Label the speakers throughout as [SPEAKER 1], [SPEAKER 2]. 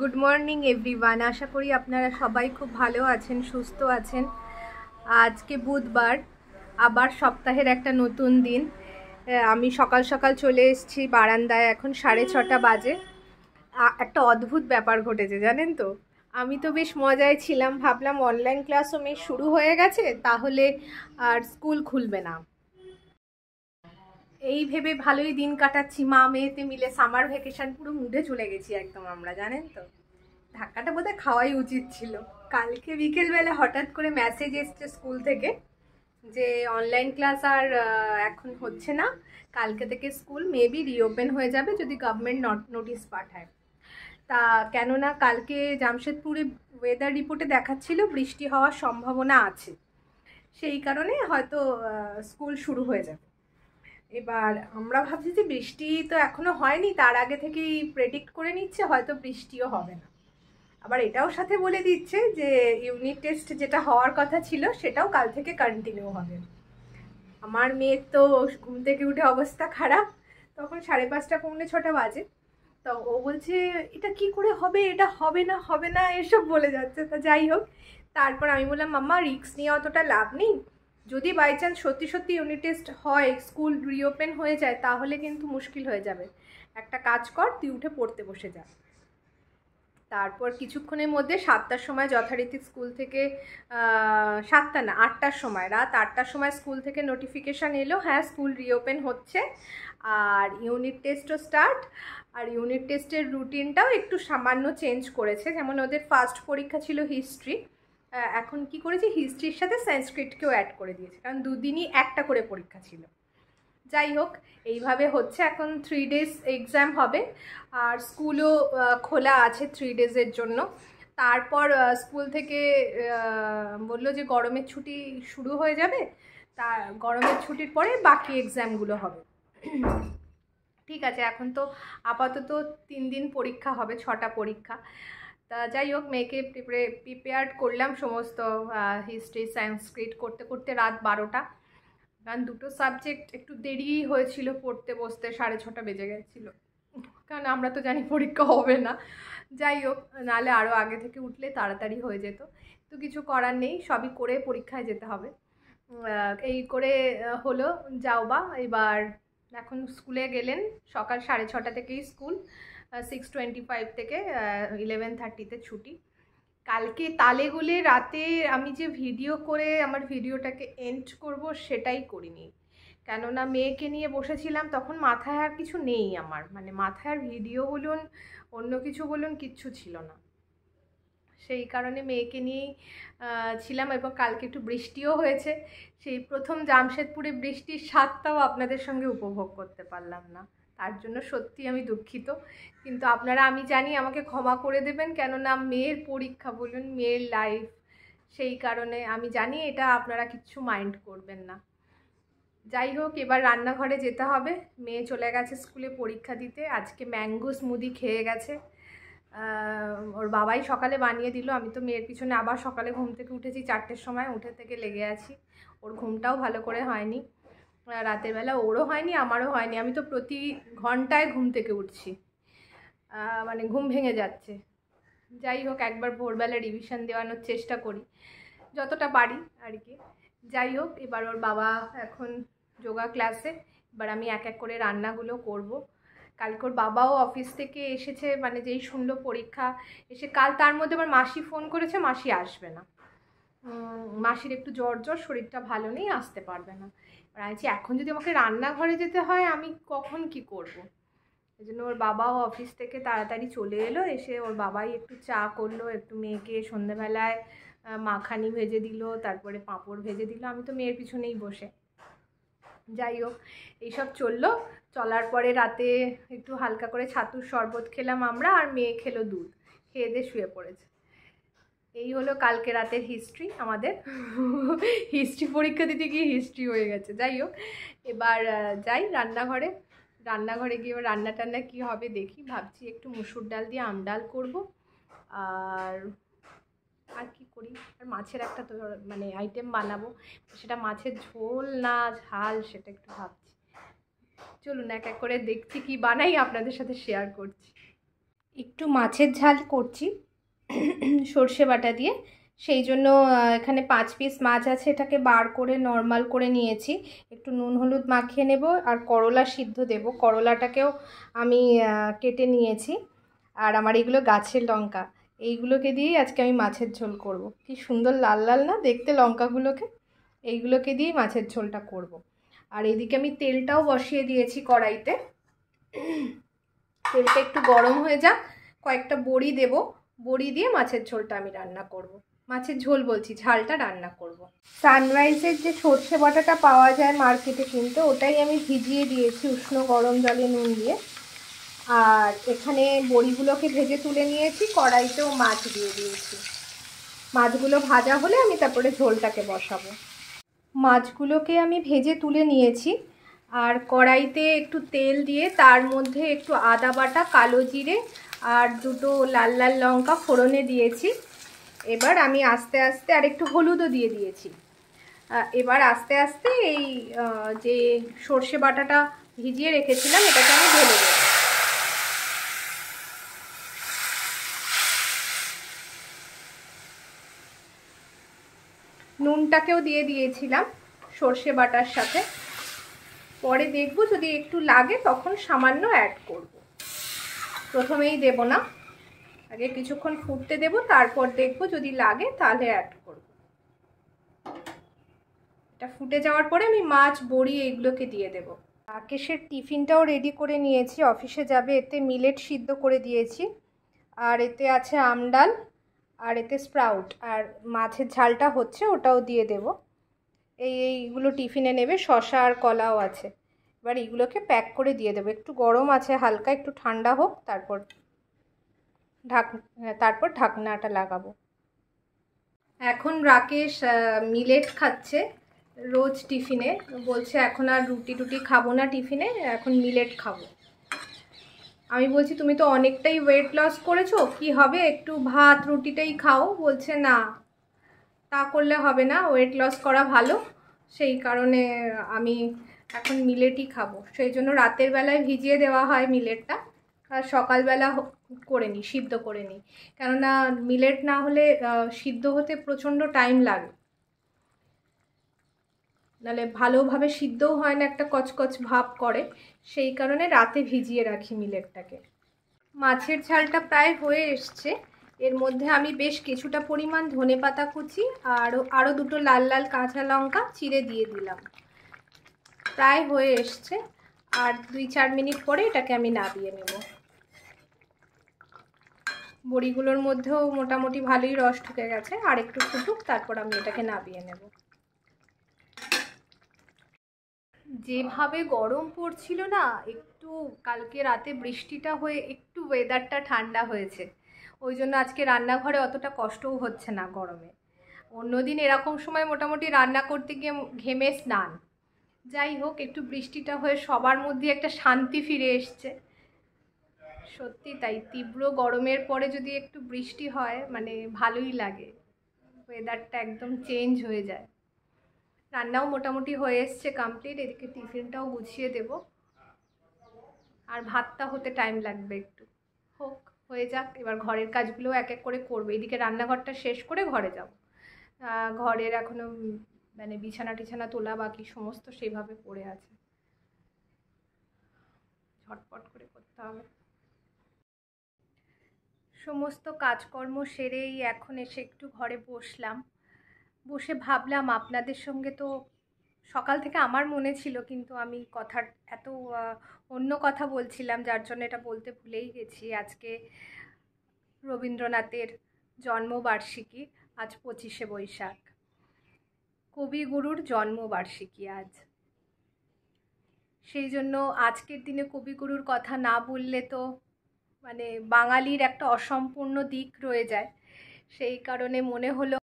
[SPEAKER 1] Good morning everyone আশা করি আপনারা সবাই খুব ভালো আছেন সুস্থ আছেন আজকে বুধবার আবার সপ্তাহের একটা নতুন দিন আমি সকাল সকাল চলে এসেছি বারান্দায় এখন সাড়ে ছটা বাজে একটা অদ্ভুত ব্যাপার ঘটেছে জানেন তো আমি তো বেশ মজায় ছিলাম ভাবলাম অনলাইন ক্লাসও মেয়ে শুরু হয়ে গেছে তাহলে আর স্কুল খুলবে না এই ভেবে ভালোই দিন কাটাচ্ছি মা মেয়েতে মিলে সামার ভ্যাকেশন পুরো মুডে চলে গেছি একদম আমরা জানেন তো ধাক্কাটা বোধহয় খাওয়াই উচিত ছিল কালকে বিকেলবেলা হঠাৎ করে মেসেজ এসছে স্কুল থেকে যে অনলাইন ক্লাস আর এখন হচ্ছে না কালকে থেকে স্কুল মেবি রিওপেন হয়ে যাবে যদি গভর্নমেন্ট নোটিস পাঠায় তা কেননা কালকে জামশেদপুরে ওয়েদার রিপোর্টে দেখাচ্ছিল বৃষ্টি হওয়ার সম্ভাবনা আছে সেই কারণে হয়তো স্কুল শুরু হয়ে যাবে এবার আমরা ভাবছি যে বৃষ্টি তো এখনও হয়নি তার আগে থেকেই প্রেডিক্ট করে নিচ্ছে হয়তো বৃষ্টিও হবে না আবার এটাও সাথে বলে দিচ্ছে যে ইউনিট টেস্ট যেটা হওয়ার কথা ছিল সেটাও কাল থেকে কন্টিনিউ হবে আমার মেয়ের তো ঘুম থেকে উঠে অবস্থা খারাপ তখন সাড়ে পাঁচটা পৌনে ছটা বাজে তো ও বলছে এটা কি করে হবে এটা হবে না হবে না এসব বলে যাচ্ছে তা যাই হোক তারপর আমি বললাম মাম্মা রিক্স নিয়ে অতটা লাভ নেই যদি বাই চান্স সত্যি সত্যি ইউনিট টেস্ট হয় স্কুল রিওপেন হয়ে যায় তাহলে কিন্তু মুশকিল হয়ে যাবে একটা কাজ কর তুই উঠে পড়তে বসে যা তারপর কিছুক্ষণের মধ্যে সাতটার সময় যথারীতি স্কুল থেকে সাতটা না আটটার সময় রাত আটটার সময় স্কুল থেকে নোটিফিকেশান এলো হ্যাঁ স্কুল রিওপেন হচ্ছে আর ইউনিট টেস্টও স্টার্ট আর ইউনিট টেস্টের রুটিনটাও একটু সামান্য চেঞ্জ করেছে যেমন ওদের ফার্স্ট পরীক্ষা ছিল হিস্ট্রি এখন কি করেছি হিস্ট্রির সাথে সংস্কৃতকেও অ্যাড করে দিয়েছি কারণ দুদিনই একটা করে পরীক্ষা ছিল যাই হোক এইভাবে হচ্ছে এখন থ্রি ডেজ এক্সাম হবে আর স্কুলও খোলা আছে থ্রি ডেজের জন্য তারপর স্কুল থেকে বললো যে গরমের ছুটি শুরু হয়ে যাবে তা গরমের ছুটির পরে বাকি এক্সামগুলো হবে ঠিক আছে এখন তো আপাতত তিন দিন পরীক্ষা হবে ছটা পরীক্ষা তা যাই হোক মেয়েকে প্রিপেয়ার করলাম সমস্ত হিস্ট্রি সায়েন্সক্রিট করতে করতে রাত বারোটা কারণ দুটো সাবজেক্ট একটু দেরি হয়েছিল পড়তে বসতে সাড়ে ছটা বেজে গেছিলো কারণ আমরা তো জানি পরীক্ষা হবে না যাই হোক নাহলে আরও আগে থেকে উঠলে তাড়াতাড়ি হয়ে যেত তো কিছু করার নেই সবই করে পরীক্ষায় যেতে হবে এই করে হলো যাও বা এবার এখন স্কুলে গেলেন সকাল সাড়ে ছটা থেকেই স্কুল সিক্স টোয়েন্টি ফাইভ থেকে ইলেভেন থার্টিতে ছুটি কালকে তালেগুলে রাতে আমি যে ভিডিও করে আমার ভিডিওটাকে এন্ড করব সেটাই করিনি কেননা মেয়েকে নিয়ে বসেছিলাম তখন মাথায় আর কিছু নেই আমার মানে মাথায় আর ভিডিও বলুন অন্য কিছু বলুন কিচ্ছু ছিল না সেই কারণে মেয়েকে নিয়েই ছিলাম এবং কালকে একটু বৃষ্টিও হয়েছে সেই প্রথম জামশেদপুরে বৃষ্টির স্বাদটাও আপনাদের সঙ্গে উপভোগ করতে পারলাম না তার জন্য সত্যি আমি দুঃখিত কিন্তু আপনারা আমি জানি আমাকে ক্ষমা করে দেবেন কেননা মেয়ের পরীক্ষা বলুন মেয়ের লাইফ সেই কারণে আমি জানি এটা আপনারা কিচ্ছু মাইন্ড করবেন না যাই হোক এবার রান্নাঘরে যেতে হবে মেয়ে চলে গেছে স্কুলে পরীক্ষা দিতে আজকে ম্যাঙ্গো স্মুদি খেয়ে গেছে ওর বাবাই সকালে বানিয়ে দিল আমি তো মেয়ের পিছনে আবার সকালে ঘুম থেকে উঠেছি চারটের সময় উঠে থেকে লেগে আছি ওর ঘুমটাও ভালো করে হয়নি রাতের বেলা ওরও হয়নি আমারও হয়নি আমি তো প্রতি ঘন্টায় ঘুম থেকে উঠছি মানে ঘুম ভেঙে যাচ্ছে যাই হোক একবার ভোরবেলা রিভিশন দেওয়ানোর চেষ্টা করি যতটা পারি আর কি যাই হোক এবার ওর বাবা এখন যোগা ক্লাসে এবার আমি এক এক করে রান্নাগুলো করব কালকে ওর বাবাও অফিস থেকে এসেছে মানে যেই শুনলো পরীক্ষা এসে কাল তার মধ্যে আবার মাসি ফোন করেছে মাসি আসবে না মাসির একটু জ্বর জ্বর শরীরটা ভালো নেই আসতে পারবে না আর আছি এখন যদি আমাকে রান্নাঘরে যেতে হয় আমি কখন কি করব। এই জন্য ওর বাবাও অফিস থেকে তাড়াতাড়ি চলে এলো এসে ওর বাবাই একটু চা করলো একটু মেয়েকে সন্ধেবেলায় মাখানি ভেজে দিল তারপরে পাঁপড় ভেজে দিল আমি তো মেয়ের পিছনেই বসে যাই হোক এইসব চললো চলার পরে রাতে একটু হালকা করে ছাতুর শরবত খেলাম আমরা আর মেয়ে খেলো দুধ খেয়ে দিয়ে শুয়ে পড়েছে এই হলো কালকে রাতের হিস্ট্রি আমাদের হিস্ট্রি পরীক্ষা দিতে গিয়ে হিস্ট্রি হয়ে গেছে যাই হোক এবার যাই রান্নাঘরে রান্নাঘরে গিয়ে রান্না টান্না কী হবে দেখি ভাবছি একটু মুসুর ডাল দিয়ে আম ডাল করবো আর আর কি করি আর মাছের একটা তো মানে আইটেম বানাবো সেটা মাছের ঝোল না ঝাল সেটা একটু ভাবছি চলুন এক এক করে দেখছি কি বানাই আপনাদের সাথে শেয়ার করছি একটু মাছের ঝাল করছি সর্ষে বাটা দিয়ে সেই জন্য এখানে পাঁচ পিস মাছ আছে এটাকে বার করে নর্মাল করে নিয়েছি একটু নুন হলুদ মাখিয়ে নেব আর করলা সিদ্ধ দেব করলাটাকেও আমি কেটে নিয়েছি আর আমার এগুলো গাছের লঙ্কা এইগুলোকে দিয়েই আজকে আমি মাছের ঝোল করব। কি সুন্দর লাল লাল না দেখতে লঙ্কাগুলোকে এইগুলোকে দিয়েই মাছের ঝোলটা করব। আর এদিকে আমি তেলটাও বসিয়ে দিয়েছি কড়াইতে তেলটা একটু গরম হয়ে যাক কয়েকটা বড়ি দেবো বড়ি দিয়ে মাছের ঝোলটা আমি রান্না করব। মাছের ঝোল বলছি ঝালটা রান্না করব। সানরাইজের যে সর্ষে বাটাটা পাওয়া যায় মার্কেটে কিন্তু ওটাই আমি ভিজিয়ে দিয়েছি উষ্ণ গরম জলে নুন দিয়ে আর এখানে বড়িগুলোকে ভেজে তুলে নিয়েছি কড়াইতেও মাছ দিয়ে দিয়েছি মাছগুলো ভাজা হলে আমি তারপরে ঝোলটাকে বসাবো মাছগুলোকে আমি ভেজে তুলে নিয়েছি আর কড়াইতে একটু তেল দিয়ে তার মধ্যে একটু আদা বাটা কালো জিরে আর দুটো লাল লাল লঙ্কা ফোড়নে দিয়েছি এবার আমি আস্তে আস্তে আর একটু হলুদও দিয়ে দিয়েছি এবার আস্তে আস্তে এই যে সর্ষে বাটাটা ভিজিয়ে রেখেছিলাম এটাকে আমি ঢেলে দেব নুনটাকেও দিয়ে দিয়েছিলাম সর্ষে বাটার সাথে পরে দেখব যদি একটু লাগে তখন সামান্য অ্যাড করব প্রথমেই দেব না আগে কিছুক্ষণ ফুটতে দেব তারপর দেখব যদি লাগে তাহলে অ্যাড করব এটা ফুটে যাওয়ার পরে আমি মাছ বড়ি এইগুলোকে দিয়ে দেব রাকেশের টিফিনটাও রেডি করে নিয়েছি অফিসে যাবে এতে মিলেট সিদ্ধ করে দিয়েছি আর এতে আছে আমডাল আর এতে স্প্রাউট আর মাছের ঝালটা হচ্ছে ওটাও দিয়ে দেব এই এইগুলো টিফিনে নেবে শশা আর কলাও আছে এবার এগুলোকে প্যাক করে দিয়ে দেবো একটু গরম আছে হালকা একটু ঠান্ডা হোক তারপর ঢাক তারপর ঢাকনাটা লাগাবো এখন রাকেশ মিলেট খাচ্ছে রোজ টিফিনে বলছে এখন আর রুটি টুটি খাবো না টিফিনে এখন মিলেট খাবো আমি বলছি তুমি তো অনেকটাই ওয়েট লস করেছো কি হবে একটু ভাত রুটিটাই খাও বলছে না তা করলে হবে না ওয়েট লস করা ভালো সেই কারণে আমি এখন মিলেটই খাবো সেই জন্য রাতের বেলায় ভিজিয়ে দেওয়া হয় মিলেটটা আর সকালবেলা করে নিই সিদ্ধ করে নিই কেননা মিলেট না হলে সিদ্ধ হতে প্রচণ্ড টাইম লাগে নাহলে ভালোভাবে সিদ্ধও হয় না একটা কচকচ ভাব করে সেই কারণে রাতে ভিজিয়ে রাখি মিলেটটাকে মাছের ঝালটা প্রায় হয়ে এসছে এর মধ্যে আমি বেশ কিছুটা পরিমাণ ধনে পাতা কুচি আর আরও দুটো লাল লাল কাঁচা লঙ্কা চিড়ে দিয়ে দিলাম প্রায় হয়ে এসছে আর দুই চার মিনিট পরে এটাকে আমি নাবিয়ে নেব বড়িগুলোর মধ্যেও মোটামুটি ভালোই রস ঢুকে গেছে আর একটু ফুটুক তারপর আমি এটাকে নাবিয়ে নেব যেভাবে গরম পড়ছিল না একটু কালকে রাতে বৃষ্টিটা হয়ে একটু ওয়েদারটা ঠান্ডা হয়েছে ওই জন্য আজকে রান্নাঘরে অতটা কষ্টও হচ্ছে না গরমে অন্যদিন এরকম সময় মোটামুটি রান্না করতে গিয়ে ঘেমে স্নান যাই হোক একটু বৃষ্টিটা হয়ে সবার মধ্যে একটা শান্তি ফিরে এসছে সত্যি তাই তীব্র গরমের পরে যদি একটু বৃষ্টি হয় মানে ভালোই লাগে ওয়েদারটা একদম চেঞ্জ হয়ে যায় রান্নাও মোটামুটি হয়ে এসছে কমপ্লিট এদিকে টিফিনটাও গুছিয়ে দেব আর ভাতটা হতে টাইম লাগবে একটু হোক হয়ে যাক এবার ঘরের কাজগুলো এক এক করে করবে এদিকে রান্নাঘরটা শেষ করে ঘরে যাব ঘরের এখনও মানে বিছানা টিছানা তোলা বাকি সমস্ত সেইভাবে পড়ে আছে ঝটপট করে করতে হবে সমস্ত কাজকর্ম সেরেই এখন এসে একটু ঘরে বসলাম বসে ভাবলাম আপনাদের সঙ্গে তো সকাল থেকে আমার মনে ছিল কিন্তু আমি কথার এত অন্য কথা বলছিলাম যার জন্য এটা বলতে ভুলেই গেছি আজকে রবীন্দ্রনাথের জন্মবার্ষিকী আজ পঁচিশে বৈশাখ কবিগুরুর জন্মবার্ষিকী আজ সেই জন্য আজকের দিনে কবিগুরুর কথা না বললে তো মানে বাঙালির একটা অসম্পূর্ণ দিক রয়ে যায় সেই কারণে মনে হলো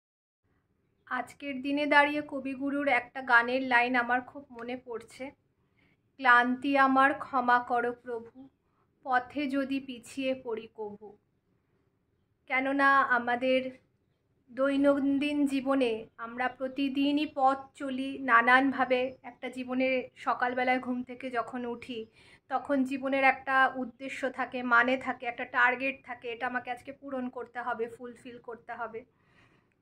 [SPEAKER 1] আজকের দিনে দাঁড়িয়ে কবিগুরুর একটা গানের লাইন আমার খুব মনে পড়ছে ক্লান্তি আমার ক্ষমা করো প্রভু পথে যদি পিছিয়ে পড়ি কভু কেননা আমাদের দৈনন্দিন জীবনে আমরা প্রতিদিনই পথ চলি নানানভাবে একটা জীবনে সকালবেলায় ঘুম থেকে যখন উঠি তখন জীবনের একটা উদ্দেশ্য থাকে মানে থাকে একটা টার্গেট থাকে এটা আমাকে আজকে পূরণ করতে হবে ফুলফিল করতে হবে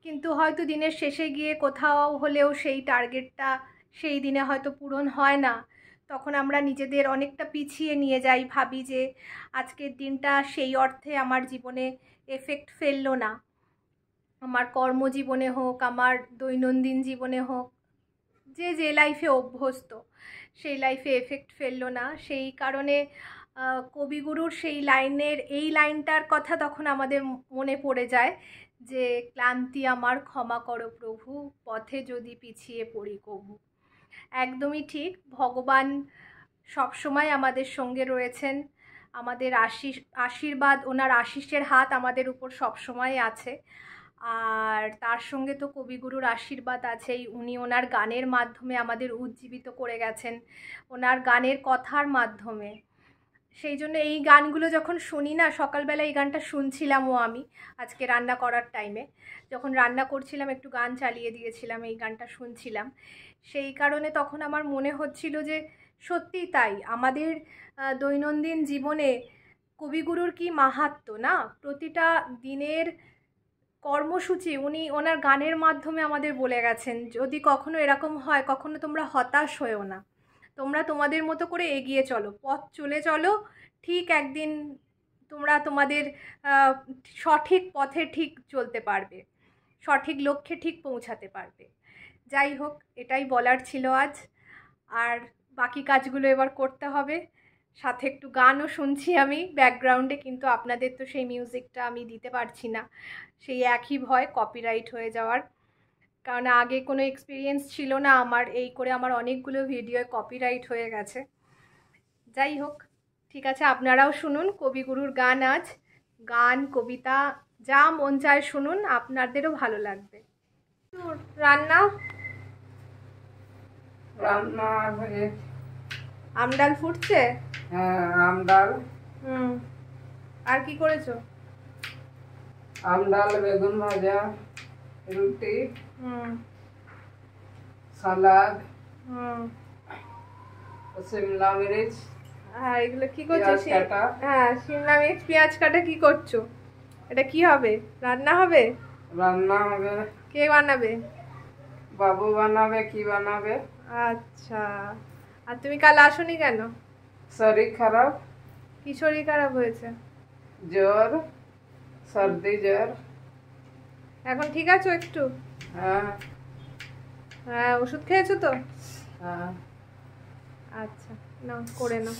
[SPEAKER 1] কিন্তু হয়তো দিনের শেষে গিয়ে কোথাও হলেও সেই টার্গেটটা সেই দিনে হয়তো পূরণ হয় না তখন আমরা নিজেদের অনেকটা পিছিয়ে নিয়ে যাই ভাবি যে আজকের দিনটা সেই অর্থে আমার জীবনে এফেক্ট ফেললো না আমার কর্মজীবনে হোক আমার দৈনন্দিন জীবনে হোক যে যে লাইফে অভ্যস্ত সেই লাইফে এফেক্ট ফেললো না সেই কারণে কবিগুরুর সেই লাইনের এই লাইনটার কথা তখন আমাদের মনে পড়ে যায় যে ক্লান্তি আমার ক্ষমা করো প্রভু পথে যদি পিছিয়ে পড়ি কভু একদমই ঠিক ভগবান সবসময় আমাদের সঙ্গে রয়েছেন আমাদের আশীষ আশীর্বাদ ওনার আশীষের হাত আমাদের উপর সবসময় আছে আর তার সঙ্গে তো কবিগুরুর আশীর্বাদ আছেই উনি ওনার গানের মাধ্যমে আমাদের উজ্জীবিত করে গেছেন ওনার গানের কথার মাধ্যমে সেই জন্য এই গানগুলো যখন শুনি না সকালবেলা এই গানটা শুনছিলাম ও আমি আজকে রান্না করার টাইমে যখন রান্না করছিলাম একটু গান চালিয়ে দিয়েছিলাম এই গানটা শুনছিলাম সেই কারণে তখন আমার মনে হচ্ছিল যে সত্যি তাই আমাদের দৈনন্দিন জীবনে কবিগুরুর কি মাহাত্ম না প্রতিটা দিনের কর্মসূচি উনি ওনার গানের মাধ্যমে আমাদের বলে গেছেন যদি কখনো এরকম হয় কখনো তোমরা হতাশ হয়েও না তোমরা তোমাদের মতো করে এগিয়ে চলো পথ চলে চলো ঠিক একদিন তোমরা তোমাদের সঠিক পথে ঠিক চলতে পারবে সঠিক লক্ষ্যে ঠিক পৌঁছাতে পারবে যাই হোক এটাই বলার ছিল আজ আর বাকি কাজগুলো এবার করতে হবে সাথে একটু গানও শুনছি আমি ব্যাকগ্রাউন্ডে কিন্তু আপনাদের তো সেই মিউজিকটা আমি দিতে পারছি না সেই একই ভয় কপিরাইট হয়ে যাওয়ার কারণ আগে কোনো এক্সপিরিয়েন্স ছিল না আমার এই করে আমার অনেকগুলো ভিডিও কপিরাইট হয়ে গেছে যাই হোক ঠিক আছে আপনারাও শুনুন কবিগুরুর গান আজ গান কবিতা যা মন চায় শুনুন আপনাদেরও ভালো লাগবে রান্না রান্না আমডাল ফুটছে হ্যাঁ আমডাল হুম আর কি করেছো আমডাল বেগুন ভাজা রুটি হুম সালাদ হুম শিমলা মিরিচ হ্যাঁ এগুলো কি করছো হ্যাঁ শিমলা মিরিচ পেঁয়াজ কাটা কি করছো এটা কি হবে রান্না হবে রান্না হবে কে বানাবে বাবু বানাবে কি বানাবে আচ্ছা আর তুমি কাল আসনি কেন শরীর খারাপ কি শরীর খারাপ হয়েছে জ্বর সর্দি জ্বর এখন ঠিক আছো একটু হ্যাঁ হ্যাঁ ওষুধ খেয়েছো তো হ্যাঁ আচ্ছা না করে নাও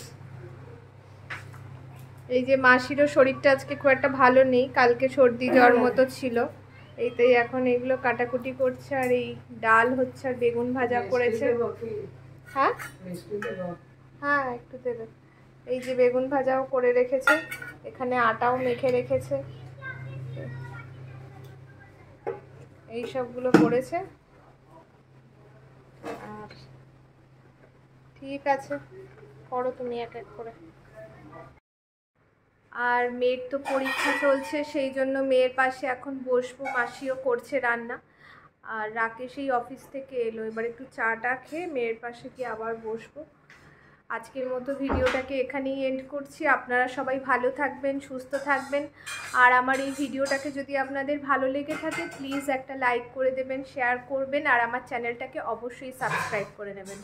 [SPEAKER 1] এই যে মাসিরও শরীরটা আজকে খুব একটা ভালো নেই কালকে সর্দি জ্বর মতো ছিল এইটাই এখন এগুলো কাটাকুটি করছে আর এই ডাল হচ্ছে আর বেগুন ভাজা করেছে হ্যাঁ হ্যাঁ একটু দেবে এই যে বেগুন ভাজাও করে রেখেছে এখানে আটাও মেখে রেখেছে এই সবগুলো করেছে আর ঠিক আছে করো তুমি এক এক করে আর মেয়ের তো পরীক্ষা চলছে সেই জন্য মেয়ের পাশে এখন বসবো মাসিও করছে রান্না আর রাকেশ এই অফিস থেকে এলো এবার একটু চা টা খেয়ে মেয়ের পাশে গিয়ে আবার বসবো আজকের মতো ভিডিওটাকে এখানেই এন্ড করছি আপনারা সবাই ভালো থাকবেন সুস্থ থাকবেন আর আমার এই ভিডিওটাকে যদি আপনাদের ভালো লেগে থাকে প্লিজ একটা লাইক করে দেবেন শেয়ার করবেন আর আমার চ্যানেলটাকে অবশ্যই সাবস্ক্রাইব করে নেবেন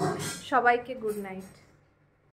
[SPEAKER 1] সবাইকে গুড নাইট